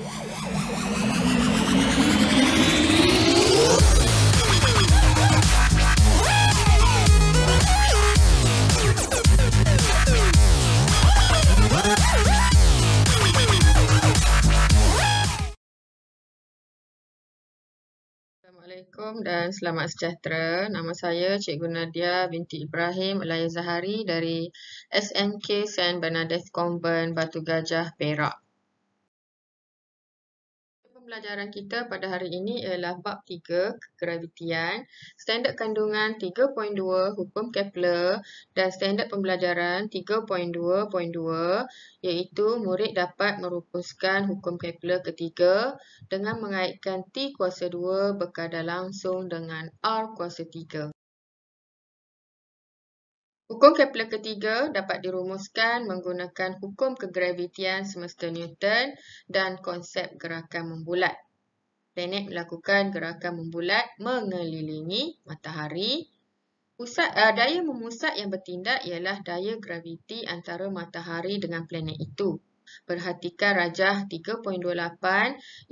Assalamualaikum dan selamat sejahtera. Nama saya Cikgu Nadia binti Ibrahim Elaya Zahari dari SMK St. Bernadette Convent Batu Gajah, Perak pembelajaran kita pada hari ini ialah bab 3 kegravitian, standard kandungan 3.2 hukum Kepler dan standard pembelajaran 3.2.2 iaitu murid dapat merumuskan hukum Kepler ketiga dengan mengaitkan T kuasa 2 berkadar langsung dengan R kuasa 3. Hukum Kepler ketiga dapat dirumuskan menggunakan hukum kegravitian semesta Newton dan konsep gerakan membulat. Planet melakukan gerakan membulat mengelilingi matahari. Pusat, uh, daya memusat yang bertindak ialah daya graviti antara matahari dengan planet itu. Perhatikan rajah 3.28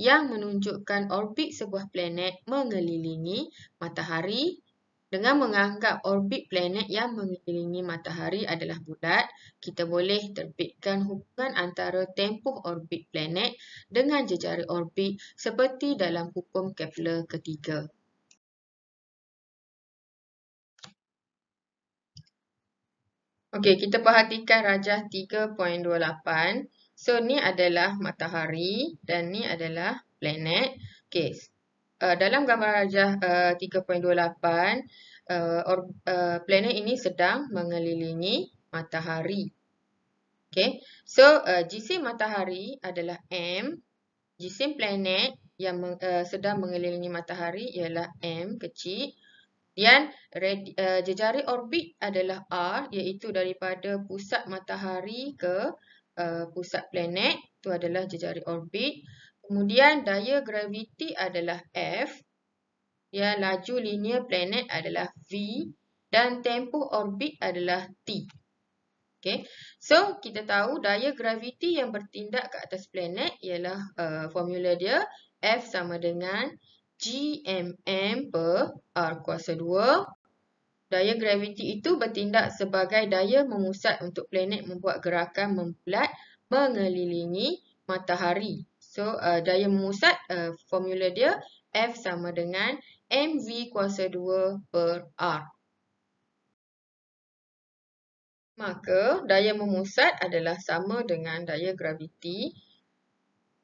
yang menunjukkan orbit sebuah planet mengelilingi matahari dengan menganggap orbit planet yang mengelilingi matahari adalah bulat, kita boleh terbitkan hubungan antara tempoh orbit planet dengan jejari orbit seperti dalam hukum Kepler ketiga. Okey, kita perhatikan rajah 3.28. So, ni adalah matahari dan ni adalah planet. Okey, Eh, dalam gambar rajah uh, 3.28, Uh, uh, planet ini sedang mengelilingi matahari. Okay. So, uh, jisim matahari adalah M. Jisim planet yang meng, uh, sedang mengelilingi matahari ialah M kecil. Dan red, uh, jejari orbit adalah R iaitu daripada pusat matahari ke uh, pusat planet. Itu adalah jejari orbit. Kemudian daya graviti adalah F. Ya, laju linear planet adalah V dan tempoh orbit adalah T. Okay. So, kita tahu daya graviti yang bertindak ke atas planet ialah uh, formula dia F sama dengan GMM per R kuasa 2. Daya graviti itu bertindak sebagai daya memusat untuk planet membuat gerakan membulat mengelilingi matahari So uh, daya memusat uh, formula dia F sama dengan MV kuasa 2 per R. Maka daya memusat adalah sama dengan daya graviti.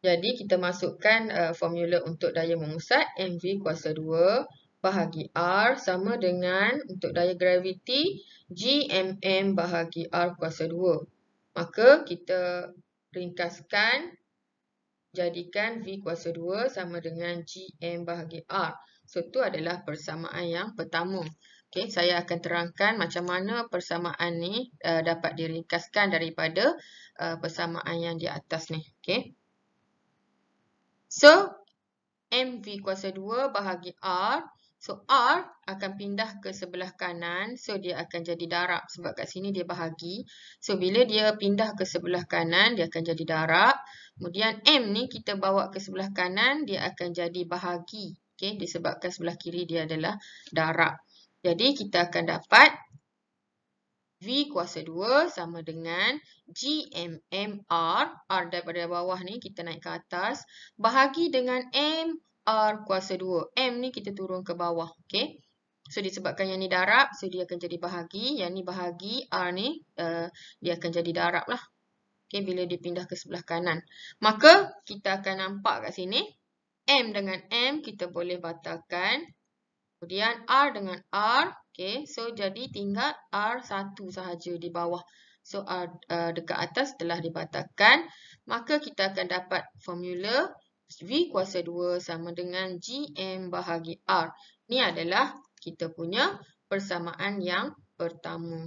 Jadi kita masukkan uh, formula untuk daya memusat MV kuasa 2 bahagi R sama dengan untuk daya graviti GMM bahagi R kuasa 2. Maka kita ringkaskan jadikan V kuasa 2 sama dengan GM bahagi R. Ah, so, itu adalah persamaan yang pertama. Okay, saya akan terangkan macam mana persamaan ni uh, dapat diringkaskan daripada uh, persamaan yang di atas ni. Okay. So, v kuasa 2 bahagi R. So, R akan pindah ke sebelah kanan. So, dia akan jadi darab sebab kat sini dia bahagi. So, bila dia pindah ke sebelah kanan, dia akan jadi darab. Kemudian M ni kita bawa ke sebelah kanan, dia akan jadi bahagi. Okey, disebabkan sebelah kiri dia adalah darab. Jadi kita akan dapat V kuasa 2 sama dengan GMMR. R daripada bawah ni kita naik ke atas. Bahagi dengan M, R kuasa 2. M ni kita turun ke bawah. Okey. So disebabkan yang ni darab, so dia akan jadi bahagi. Yang ni bahagi, R ni uh, dia akan jadi darab lah. Okey, bila dipindah ke sebelah kanan. Maka, kita akan nampak kat sini. M dengan M, kita boleh batalkan. Kemudian, R dengan R. okay. so jadi tinggal R1 sahaja di bawah. So, R uh, dekat atas telah dibatalkan. Maka, kita akan dapat formula V kuasa 2 sama dengan GM bahagi R. Ni adalah kita punya persamaan yang pertama.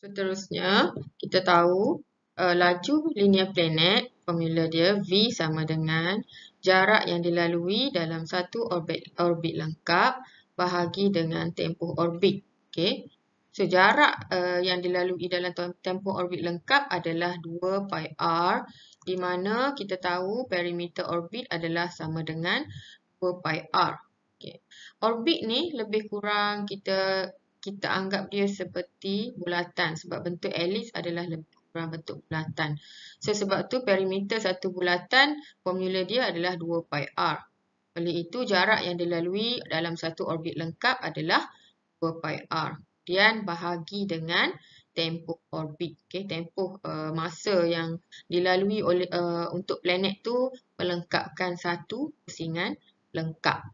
Seterusnya, kita tahu uh, laju linear planet, formula dia V sama dengan jarak yang dilalui dalam satu orbit, orbit lengkap bahagi dengan tempoh orbit. Okay. So, jarak uh, yang dilalui dalam tempoh orbit lengkap adalah 2 pi r di mana kita tahu perimeter orbit adalah sama dengan 2 pi r. Okay. Orbit ni lebih kurang kita kita anggap dia seperti bulatan sebab bentuk elips adalah lebih kurang bentuk bulatan. So sebab tu perimeter satu bulatan formula dia adalah 2 pi r. Oleh itu jarak yang dilalui dalam satu orbit lengkap adalah 2 pi r. Kemudian bahagi dengan tempoh orbit. Okay, tempoh uh, masa yang dilalui oleh uh, untuk planet tu melengkapkan satu pusingan lengkap.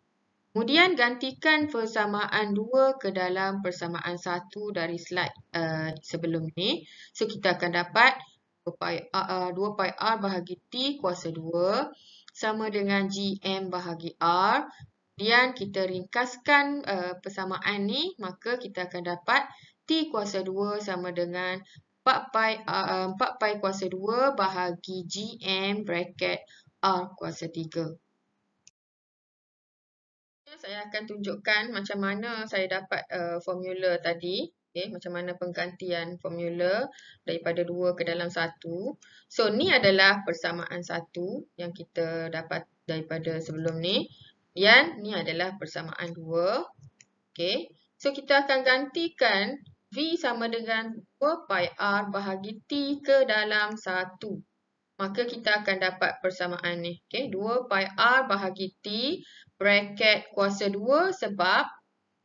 Kemudian gantikan persamaan 2 ke dalam persamaan 1 dari slide uh, sebelum ni. So kita akan dapat 2 pi, uh, 2 pi R bahagi T kuasa 2 sama dengan GM bahagi R. Kemudian kita ringkaskan uh, persamaan ni maka kita akan dapat T kuasa 2 sama dengan 4 pi, uh, 4 pi kuasa 2 bahagi GM bracket R kuasa 3 saya akan tunjukkan macam mana saya dapat uh, formula tadi. Okay, eh, macam mana penggantian formula daripada dua ke dalam satu. So, ni adalah persamaan satu yang kita dapat daripada sebelum ni. Yang ni adalah persamaan dua, Okay. So, kita akan gantikan V sama dengan 2 pi R bahagi T ke dalam satu. Maka kita akan dapat persamaan ni. Okay. 2 pi R bahagi T bracket kuasa 2 sebab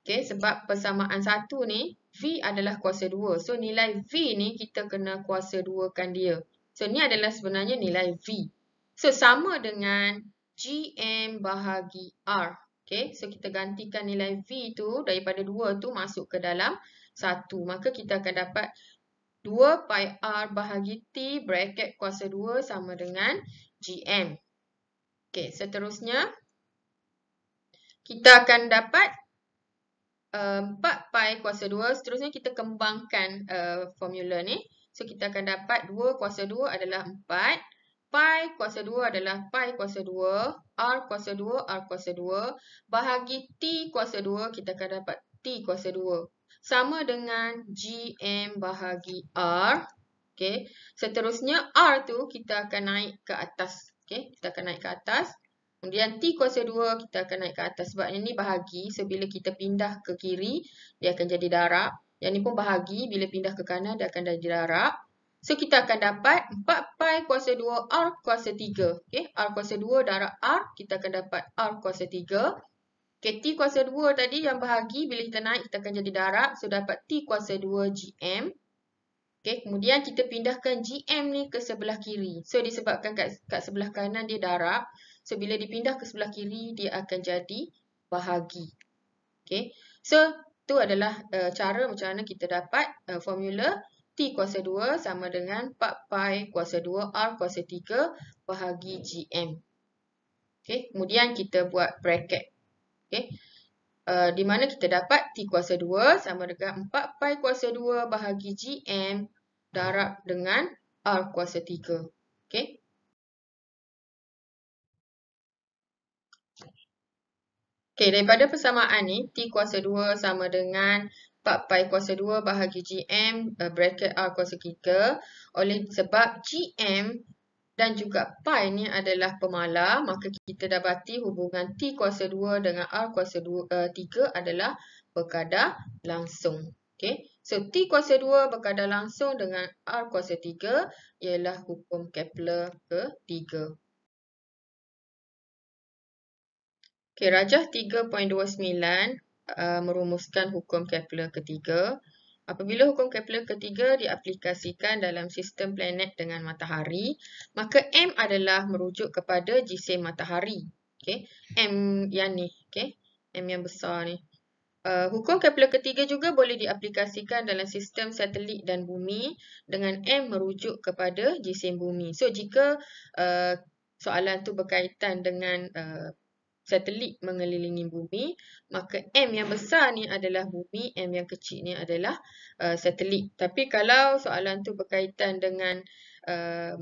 okay, sebab persamaan 1 ni V adalah kuasa 2. So nilai V ni kita kena kuasa 2kan dia. So ni adalah sebenarnya nilai V. So sama dengan GM bahagi R. Okay, so kita gantikan nilai V tu daripada 2 tu masuk ke dalam 1. Maka kita akan dapat 2 pi R bahagi T bracket kuasa 2 sama dengan GM. Okay, seterusnya. So, kita akan dapat uh, 4 pi kuasa 2. Seterusnya kita kembangkan uh, formula ni. So kita akan dapat 2 kuasa 2 adalah 4. Pi kuasa 2 adalah pi kuasa 2, R kuasa 2, R kuasa 2. Bahagi T kuasa 2, kita akan dapat T kuasa 2. Sama dengan GM bahagi R. Okay. Seterusnya R tu kita akan naik ke atas. Okay. Kita akan naik ke atas. Kemudian T kuasa 2 kita akan naik ke atas sebab ini bahagi. So bila kita pindah ke kiri dia akan jadi darab. Yang ini pun bahagi bila pindah ke kanan dia akan jadi darab. So kita akan dapat 4 pi kuasa 2 R kuasa 3. Okay. R kuasa 2 darab R kita akan dapat R kuasa 3. Okay, T kuasa 2 tadi yang bahagi bila kita naik kita akan jadi darab. So dapat T kuasa 2 GM. Okay, kemudian kita pindahkan GM ni ke sebelah kiri. So disebabkan kat, kat sebelah kanan dia darab. So bila dipindah ke sebelah kiri dia akan jadi bahagi. Okay, So itu adalah uh, cara macam mana kita dapat uh, formula T kuasa 2 sama dengan 4 pi kuasa 2 R kuasa 3 bahagi GM. Okay, kemudian kita buat bracket. Okay, Uh, di mana kita dapat T kuasa 2 sama dengan 4 pi kuasa 2 bahagi GM darab dengan R kuasa 3. Okay. Okey, daripada persamaan ni, T kuasa 2 sama dengan 4 pi kuasa 2 bahagi GM uh, eh, bracket R kuasa 3 oleh sebab GM dan juga pi ni adalah pemalar, maka kita dapati hubungan T kuasa 2 dengan R kuasa 2, uh, 3 adalah berkadar langsung. Okey, so T kuasa 2 berkadar langsung dengan R kuasa 3 ialah hukum Kepler ke 3. Okay, rajah 3.29 uh, merumuskan hukum Kepler ketiga. Apabila hukum Kepler ketiga diaplikasikan dalam sistem planet dengan matahari, maka M adalah merujuk kepada jisim matahari. Okay. M yang ni, okay. M yang besar ni. Uh, hukum Kepler ketiga juga boleh diaplikasikan dalam sistem satelit dan bumi dengan M merujuk kepada jisim bumi. So, jika uh, soalan tu berkaitan dengan uh, satelit mengelilingi bumi, maka M yang besar ni adalah bumi, M yang kecil ni adalah uh, satelit. Tapi kalau soalan tu berkaitan dengan uh,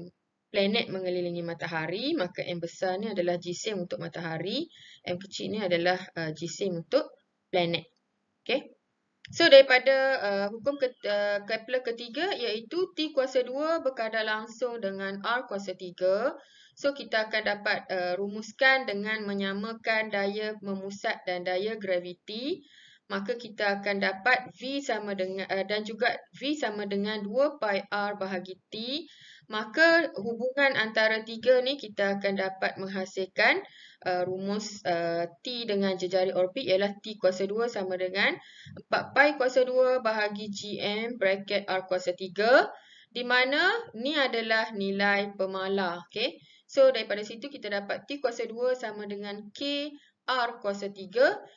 planet mengelilingi matahari, maka M besar ni adalah jisim untuk matahari, M kecil ni adalah uh, jisim untuk planet. Okay. So daripada uh, hukum ke, uh, Kepler ketiga iaitu T kuasa 2 berkadar langsung dengan R kuasa 3, So kita akan dapat uh, rumuskan dengan menyamakan daya memusat dan daya graviti. Maka kita akan dapat V sama dengan, uh, dan juga V sama dengan 2 pi R bahagi T. Maka hubungan antara tiga ni kita akan dapat menghasilkan uh, rumus uh, T dengan jejari orbit ialah T kuasa 2 sama dengan 4 pi kuasa 2 bahagi GM bracket R kuasa 3. Di mana ni adalah nilai pemalar. Okay. So daripada situ kita dapat T kuasa 2 sama dengan K R kuasa 3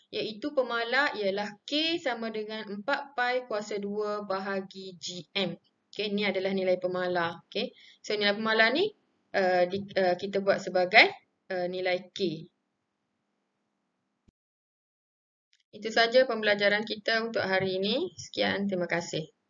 iaitu pemalar ialah K sama dengan 4 pi kuasa 2 bahagi GM. Okay, ni adalah nilai pemalar. Okay, so nilai pemalar ni uh, di, uh, kita buat sebagai uh, nilai K. Itu saja pembelajaran kita untuk hari ini. Sekian, terima kasih.